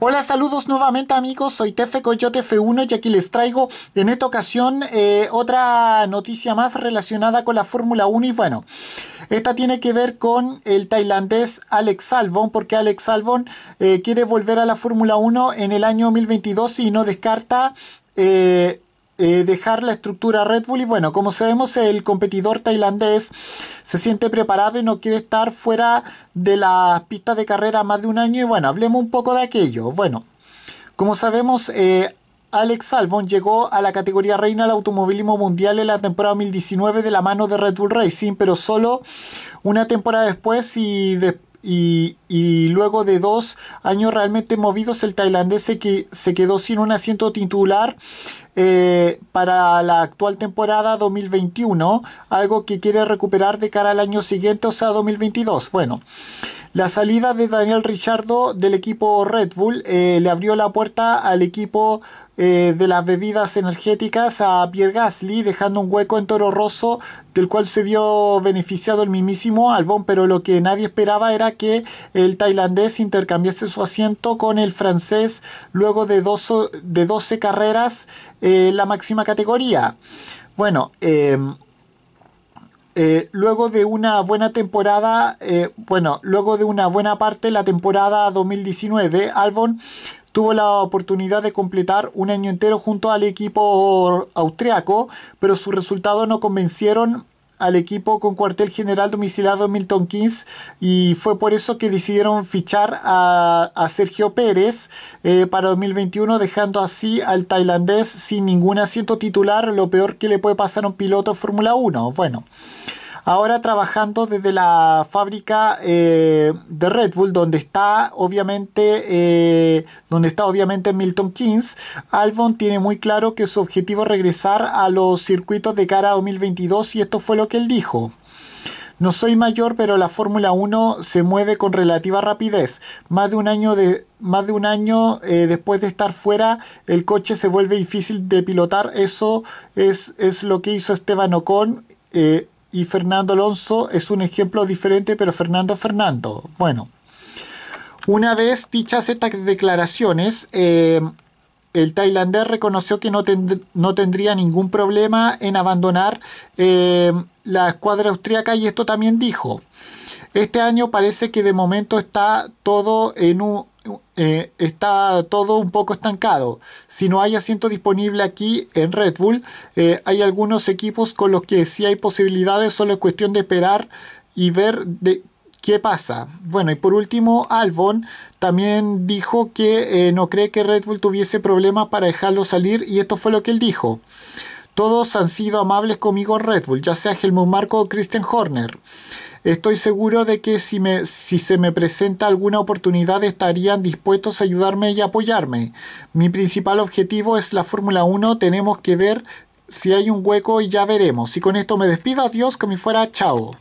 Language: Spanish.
Hola, saludos nuevamente amigos, soy Tefe Coyote F1 y aquí les traigo en esta ocasión eh, otra noticia más relacionada con la Fórmula 1 y bueno, esta tiene que ver con el tailandés Alex Albon porque Alex Albon eh, quiere volver a la Fórmula 1 en el año 2022 y no descarta... Eh, eh, dejar la estructura Red Bull y bueno, como sabemos el competidor tailandés se siente preparado y no quiere estar fuera de las pistas de carrera más de un año y bueno, hablemos un poco de aquello. Bueno, como sabemos eh, Alex Albon llegó a la categoría reina del automovilismo mundial en la temporada 2019 de la mano de Red Bull Racing, pero solo una temporada después y después y, luego de dos años realmente movidos el tailandés se, quedó sin un asiento titular eh, para la actual temporada 2021, algo que quiere recuperar de cara al año siguiente, o sea 2022. Bueno, la salida de Daniel Richardo del equipo Red Bull eh, le abrió la puerta al equipo eh, de las bebidas energéticas a Pierre Gasly, dejando un hueco en Toro Rosso, del cual se vio beneficiado el mismísimo Albon, pero lo que nadie esperaba era que el tailandés intercambiase su asiento con el francés luego de, 12 carreras eh, en la máxima categoría. Bueno, em, eh, luego de una buena temporada, eh, bueno, luego de una buena parte la temporada 2019, Albon tuvo la oportunidad de completar un año entero junto al equipo austriaco, pero sus resultados no convencieron al equipo con cuartel general domiciliado en Milton Keynes y fue por eso que decidieron fichar a, Sergio Pérez eh, para 2021 dejando así al tailandés sin ningún asiento titular lo peor que le puede pasar a un piloto Fórmula 1 bueno ahora trabajando desde la fábrica eh, de Red Bull, donde está obviamente, eh, donde está obviamente Milton Keynes. Albon tiene muy claro que su objetivo es regresar a los circuitos de cara a 2022 y esto fue lo que él dijo. No soy mayor, pero la Fórmula 1 se mueve con relativa rapidez. Más de un año, de, más de un año eh, después de estar fuera, el coche se vuelve difícil de pilotar. Eso es, es lo que hizo Esteban Ocon y Fernando Alonso es un ejemplo diferente, pero Fernando Fernando. Bueno, una vez dichas estas declaraciones, eh, el tailandés reconoció que no, tendría ningún problema en abandonar eh, la escuadra austríaca. y esto también dijo. Este año parece que de momento está todo en un, eh, está todo un poco estancado. Si no hay asiento disponible aquí en Red Bull, eh, hay algunos equipos con los que si hay posibilidades, solo es cuestión de esperar y ver qué pasa. Bueno, y por último, Albon también dijo que eh, no cree que Red Bull tuviese problemas para dejarlo salir y esto fue lo que él dijo. Todos han sido amables conmigo en Red Bull, ya sea Helmut Marco o Christian Horner. Estoy seguro de que si, me, si se me presenta alguna oportunidad estarían dispuestos a ayudarme y apoyarme. Mi principal objetivo es la Fórmula 1, tenemos que ver si hay un hueco y ya veremos. Y con esto me despido, adiós, que me fuera, chao.